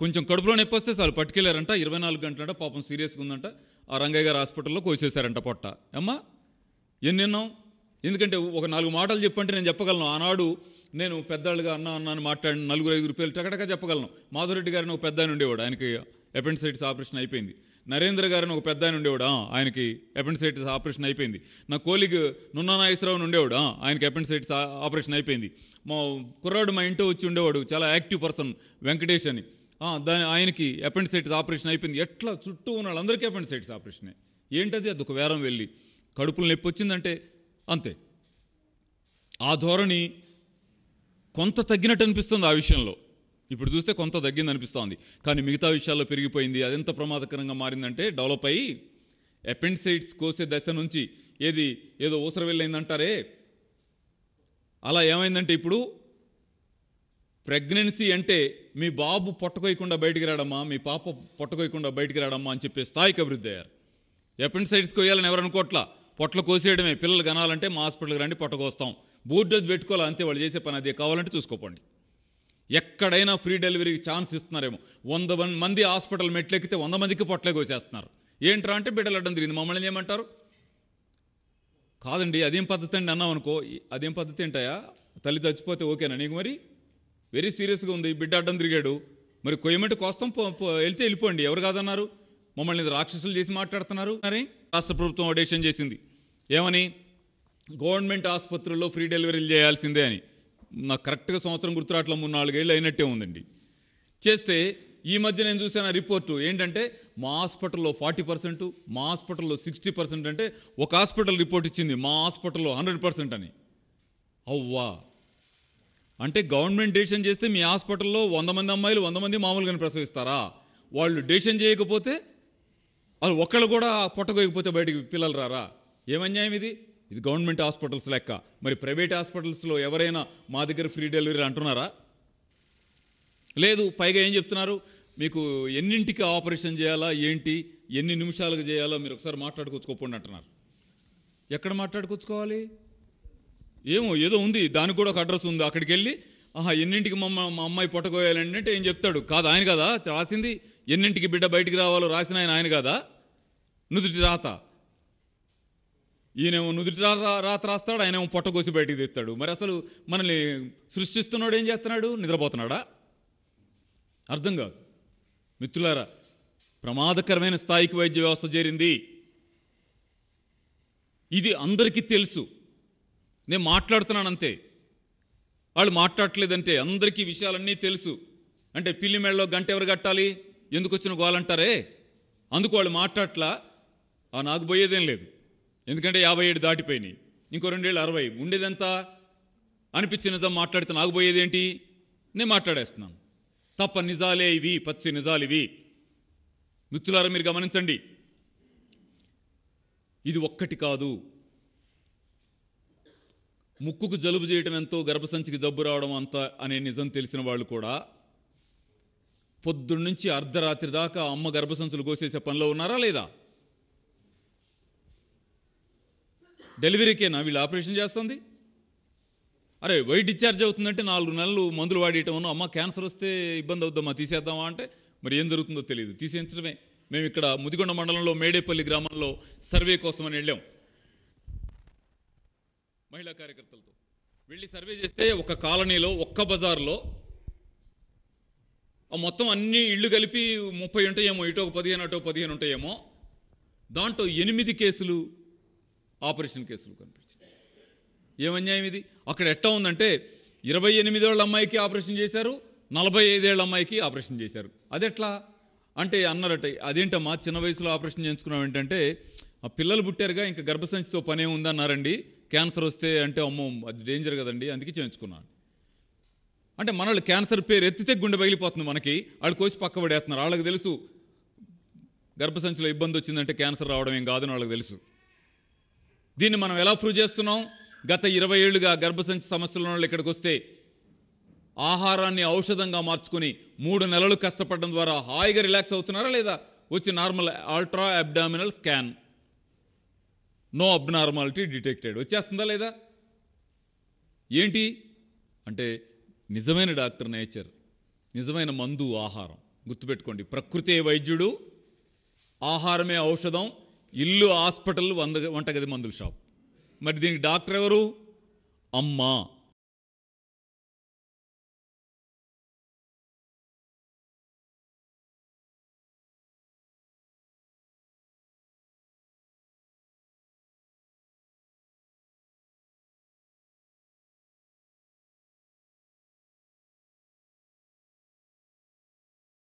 కొంచెం కడుపులో నొప్పి వస్తే చాలు పట్టుకెళ్ళారంట ఇరవై నాలుగు గంటలంట పాపం సీరియస్గా ఉందంట ఆ రంగయ్య గారు హాస్పిటల్లో కోసేశారంట పొట్ట అమ్మా ఎన్నెన్నాం ఎందుకంటే ఒక నాలుగు మాటలు చెప్పంటే నేను చెప్పగలను ఆనాడు నేను పెద్దవాళ్ళుగా అన్న అన్నాను మాట్లాడి నలుగురు ఐదు రూపాయలు టకటక చెప్పగలను మాధురెడ్డి గారిని ఒక పెద్ద ఆయన ఉండేవాడు ఆయనకి ఎపెండిసైటిస్ ఆపరేషన్ అయిపోయింది నరేంద్ర గారిని ఒక పెద్ద ఆయన ఉండేవాడు ఆయనకి ఎపెండిసైటిస్ ఆపరేషన్ అయిపోయింది నా కోలిగ్ నున్నా నాగేశ్వరరావు ఉండేవాడు ఆయనకి ఎపెండిసైటిస్ ఆపరేషన్ అయిపోయింది మా కుర్రాడు మా ఇంటో వచ్చి ఉండేవాడు చాలా యాక్టివ్ పర్సన్ వెంకటేష్ అని దాని ఆయనకి అపెండిసైటిస్ ఆపరేషన్ అయిపోయింది ఎట్లా చుట్టూ ఉన్న వాళ్ళందరికీ అపెండిసైటిస్ ఆపరేషనే ఏంటది అది ఒక వేరం వెళ్ళి కడుపులు నొప్పి వచ్చిందంటే అంతే ఆ ధోరణి కొంత తగ్గినట్టు అనిపిస్తుంది ఆ విషయంలో ఇప్పుడు చూస్తే కొంత తగ్గింది అనిపిస్తోంది కానీ మిగతా విషయాల్లో పెరిగిపోయింది అది ఎంత ప్రమాదకరంగా మారిందంటే డెవలప్ అయ్యి అపెండిసైట్స్ కోసే దశ నుంచి ఏది ఏదో ఊసర వెళ్ళైందంటారే అలా ఏమైందంటే ఇప్పుడు ప్రెగ్నెన్సీ అంటే మీ బాబు పొట్టకోయకుండా బయటికి రాడమ్మా మీ పాప పొట్టకోయకుండా బయటికి రాడమ్మా అని చెప్పే స్థాయికి అభివృద్ధి అయ్యారు ఎపెండిసైడ్స్ కోయాలని ఎవరు అనుకోట్లా పొట్టలు కోసేయడమే పిల్లలు కనాలంటే మా హాస్పిటల్కి రండి పొట్టకొస్తాం బోర్డు అది పెట్టుకోవాలి అంతే వాళ్ళు చేసే పని అది కావాలంటే చూసుకోపండి ఎక్కడైనా ఫ్రీ డెలివరీకి ఛాన్స్ ఇస్తున్నారేమో వంద మంది హాస్పిటల్ మెట్లెక్కితే వంద మందికి పొట్లే కోసేస్తున్నారు ఏంట్రా అంటే బిడ్డలు అడ్డం తిరిగింది మమ్మల్ని ఏమంటారు కాదండి అదేం పద్ధతి అండి అన్నాం అనుకో అదేం పద్ధతి ఏంటాయా తల్లి చచ్చిపోతే ఓకేనా నీకు మరి వెరీ సీరియస్గా ఉంది బిడ్డ అడ్డం తిరిగాడు మరి కొయ్యమంటే కోస్తాం వెళ్తే వెళ్ళిపోండి ఎవరు కాదన్నారు మమ్మల్ని రాక్షసులు చేసి మాట్లాడుతున్నారు అని రాష్ట్ర ప్రభుత్వం ఆడేషన్ చేసింది ఏమని గవర్నమెంట్ ఆసుపత్రుల్లో ఫ్రీ డెలివరీలు చేయాల్సిందే అని నాకు కరెక్ట్గా సంవత్సరం గుర్తురాట్ల మూడు నాలుగేళ్ళు అయినట్టే ఉందండి చేస్తే ఈ మధ్య నేను చూసిన రిపోర్టు ఏంటంటే మా హాస్పిటల్లో ఫార్టీ పర్సెంట్ మా హాస్పిటల్లో సిక్స్టీ పర్సెంట్ అంటే ఒక హాస్పిటల్ రిపోర్ట్ ఇచ్చింది మా హాస్పిటల్లో హండ్రెడ్ పర్సెంట్ అని అవ్వా అంటే గవర్నమెంట్ డెసిషన్ చేస్తే మీ హాస్పిటల్లో వంద మంది అమ్మాయిలు వంద మంది మామూలుగానే ప్రసవిస్తారా వాళ్ళు డెసిషన్ చేయకపోతే వాళ్ళు ఒక్కళ్ళు కూడా పొట్టగోయకపోతే బయటికి పిల్లలు రారా ఏమన్యాయం ఇది ఇది గవర్నమెంట్ హాస్పిటల్స్ లెక్క మరి ప్రైవేట్ హాస్పిటల్స్లో ఎవరైనా మా దగ్గర ఫ్రీ డెలివరీ అంటున్నారా లేదు పైగా ఏం చెప్తున్నారు మీకు ఎన్నింటికి ఆపరేషన్ చేయాలా ఏంటి ఎన్ని నిమిషాలకు చేయాలో మీరు ఒకసారి మాట్లాడుకొచ్చుకోకుండా అంటున్నారు ఎక్కడ మాట్లాడుకొచ్చుకోవాలి ఏమో ఏదో ఉంది దానికి కూడా ఒక అడ్రస్ ఉంది అక్కడికి వెళ్ళి ఆహా ఎన్నింటికి మమ్మ మా అమ్మాయి పొట్టకోయాలంటే ఏం చెప్తాడు కాదు ఆయన కదా రాసింది ఎన్నింటికి బిడ్డ బయటికి రావాలో రాసిన ఆయన ఆయన కదా నుదుటి రాత ఈయనేమో నుదుటి రాత రాత రాస్తాడు ఆయనేమో పొట్టకోసి బయటికి తెస్తాడు మరి అసలు మనల్ని సృష్టిస్తున్నాడు ఏం చేస్తున్నాడు నిద్రపోతున్నాడా అర్థం కాదు మిత్రులారా ప్రమాదకరమైన స్థాయికి వైద్య వ్యవస్థ చేరింది ఇది అందరికీ తెలుసు నేను మాట్లాడుతున్నాను అంతే వాళ్ళు మాట్లాడట్లేదంటే అందరికీ విషయాలన్నీ తెలుసు అంటే పిల్లి మేళలో గంట ఎవరు కట్టాలి ఎందుకు వచ్చిన గోలంటారే అందుకు వాళ్ళు మాట్లాడట్లా ఆ నాకు పోయేదేం లేదు ఎందుకంటే యాభై ఏడు దాటిపోయినాయి ఇంకో రెండేళ్ళు అరవై ఉండేదంతా అనిపించి నిజం మాట్లాడితే నాకు పోయేదేంటి నేను మాట్లాడేస్తున్నాను తప్ప నిజాలే ఇవి పచ్చి నిజాలు ఇవి మిత్రులారా మీరు గమనించండి ఇది ఒక్కటి కాదు ముక్కుకు జలుబు చేయటం ఎంతో గర్భసంచికి జబ్బు రావడం అంత అనే నిజం తెలిసిన వాళ్ళు కూడా పొద్దున్నుంచి అర్ధరాత్రి దాకా అమ్మ గర్భసంచులు కోసేసే పనిలో ఉన్నారా లేదా డెలివరీకేనా వీళ్ళు ఆపరేషన్ చేస్తుంది అరే వైట్ డిశ్చార్జ్ అవుతుందంటే నాలుగు నెలలు మందులు వాడేయటం అమ్మ క్యాన్సర్ వస్తే ఇబ్బంది అవుద్దామా తీసేద్దామా అంటే మరి ఏం జరుగుతుందో తెలియదు తీసేయించడమే మేము ఇక్కడ ముదిగొండ మండలంలో మేడేపల్లి గ్రామంలో సర్వే కోసం అని వెళ్ళాం మహిళా కార్యకర్తలతో వెళ్ళి సర్వే చేస్తే ఒక కాలనీలో ఒక్క బజార్లో మొత్తం అన్ని ఇళ్ళు కలిపి ముప్పై ఉంటాయేమో ఇటో పదిహేను అటో పదిహేను ఉంటాయేమో దాంట్లో ఎనిమిది కేసులు ఆపరేషన్ కేసులు కనిపించాయి ఏమన్యాయం ఇది అక్కడ ఎట్టా ఉందంటే ఇరవై ఎనిమిదేళ్ళ అమ్మాయికి ఆపరేషన్ చేశారు నలభై ఐదేళ్ళ అమ్మాయికి ఆపరేషన్ చేశారు అదెట్లా అంటే అన్నారట మా చిన్న వయసులో ఆపరేషన్ చేయించుకున్నాం ఏంటంటే ఆ పిల్లలు పుట్టారుగా ఇంకా గర్భసంచితో పనే ఉందన్నారండి క్యాన్సర్ వస్తే అంటే అమ్మో అది డేంజర్ కదండి అందుకే చేయించుకున్నాను అంటే మనళ్ళు క్యాన్సర్ పేరు ఎత్తితే గుండె పగిలిపోతుంది మనకి వాళ్ళు కోసి పక్క పడేస్తున్నారు వాళ్ళకి తెలుసు గర్భసంచిలో ఇబ్బంది వచ్చిందంటే క్యాన్సర్ రావడం ఏం కాదని వాళ్ళకి తెలుసు దీన్ని మనం ఎలా ప్రూవ్ చేస్తున్నాం గత ఇరవై ఏళ్ళుగా గర్భసంచి సమస్యలు వాళ్ళు ఇక్కడికి వస్తే ఆహారాన్ని ఔషధంగా మార్చుకుని మూడు నెలలు కష్టపడడం ద్వారా హాయిగా రిలాక్స్ అవుతున్నారా లేదా వచ్చి normal ultra abdominal scan no abnormality detected వచ్చేస్తుందా లేదా ఏంటి అంటే నిజమైన డాక్టర్ నేచర్ నిజమైన మందు ఆహారం గుర్తుపెట్టుకోండి ప్రకృతే వైద్యుడు ఆహారమే ఔషధం ఇల్లు హాస్పిటల్ వంద వంటగది మందుల షాప్ మరి దీనికి డాక్టర్ ఎవరు అమ్మ